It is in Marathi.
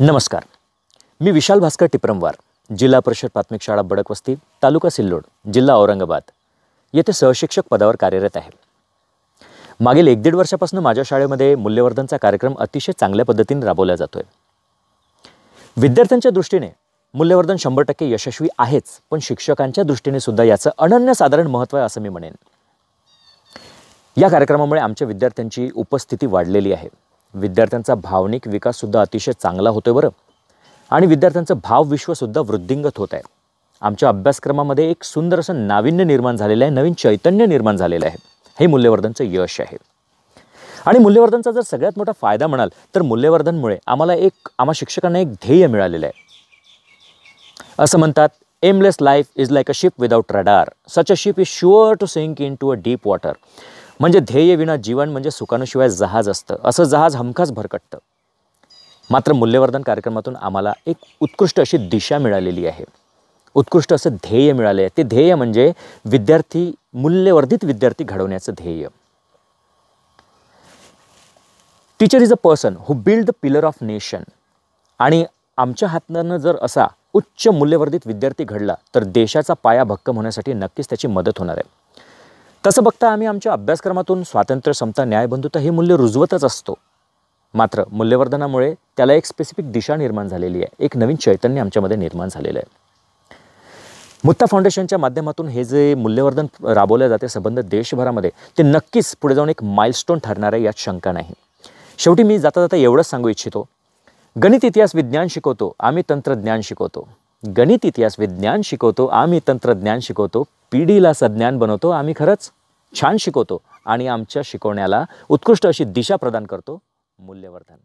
नमस्कार मी विशाल भास्कर टिपरमवार जिल्हा परिषद प्राथमिक शाळा बडकवस्ती तालुका सिल्लोड जिल्हा औरंगाबाद येथे सहशिक्षक पदावर कार्यरत आहे मागील एक दीड वर्षापासून माझ्या शाळेमध्ये मूल्यवर्धनचा कार्यक्रम अतिशय चांगल्या पद्धतीने राबवला जातो आहे विद्यार्थ्यांच्या दृष्टीने मूल्यवर्धन शंभर टक्के यशस्वी आहेच पण शिक्षकांच्या दृष्टीने सुद्धा याचं अनन्यसाधारण महत्त्व आहे असं मी म्हणेन या कार्यक्रमामुळे आमच्या विद्यार्थ्यांची उपस्थिती वाढलेली आहे विद्यार्थ्यांचा भावनिक विकाससुद्धा अतिशय चांगला होतो बरं आणि विद्यार्थ्यांचं भावविश्वसुद्धा वृद्धिंगत होत आहे आमच्या अभ्यासक्रमामध्ये एक सुंदर असं नाविन्य निर्माण झालेलं आहे नवीन चैतन्य निर्माण झालेलं आहे हे मूल्यवर्धनचं यश आहे आणि मूल्यवर्धनचा जर सगळ्यात मोठा फायदा म्हणाल तर मूल्यवर्धनमुळे आम्हाला एक आम्हा शिक्षकांना एक ध्येय मिळालेलं आहे असं म्हणतात aimless life is like a ship without rudder such a ship is sure to sink into a deep water म्हणजे ध्येयविना जीवन म्हणजे सुखानुशिवाय जहाज असतं असं जहाज हमखास भरकटतं मात्र मूल्यवर्धन कार्यक्रमातून आम्हाला एक उत्कृष्ट अशी दिशा मिळालेली आहे उत्कृष्ट असं ध्येय मिळाले आहे ते ध्येय म्हणजे विद्यार्थी मूल्यवर्धित विद्यार्थी घडवण्याचं ध्येय teacher is a person who build the pillar of nation आणि आमच्या हातनं जर असा उच्च मूल्यवर्धित विद्यार्थी घडला तर देशाचा पाया भक्कम होण्यासाठी नक्कीच त्याची मदत होणार आहे तसं बघता आम्ही आमच्या अभ्यासक्रमातून स्वातंत्र्य समता न्यायबंधुता हे मूल्य रुजवतच असतो मात्र मूल्यवर्धनामुळे त्याला एक स्पेसिफिक दिशा निर्माण झालेली आहे एक नवीन चैतन्य आमच्यामध्ये निर्माण झालेलं आहे मुत्ता फाउंडेशनच्या माध्यमातून हे जे मूल्यवर्धन राबवले जाते संबंध देशभरामध्ये ते नक्कीच पुढे जाऊन एक माइलस्टोन ठरणार आहे यात शंका नाही शेवटी मी जाता जाता एवढंच सांगू इच्छितो गणित इतिहास विज्ञान शिकवतो आम्ही तंत्रज्ञान शिकवतो गणित इतिहास विज्ञान शिकवतो आम्ही तंत्रज्ञान शिकवतो पिढीला सज्ञान बनवतो आम्ही खरंच छान शिकवतो आणि आमच्या शिकवण्याला उत्कृष्ट अशी दिशा प्रदान करतो मूल्यवर्धन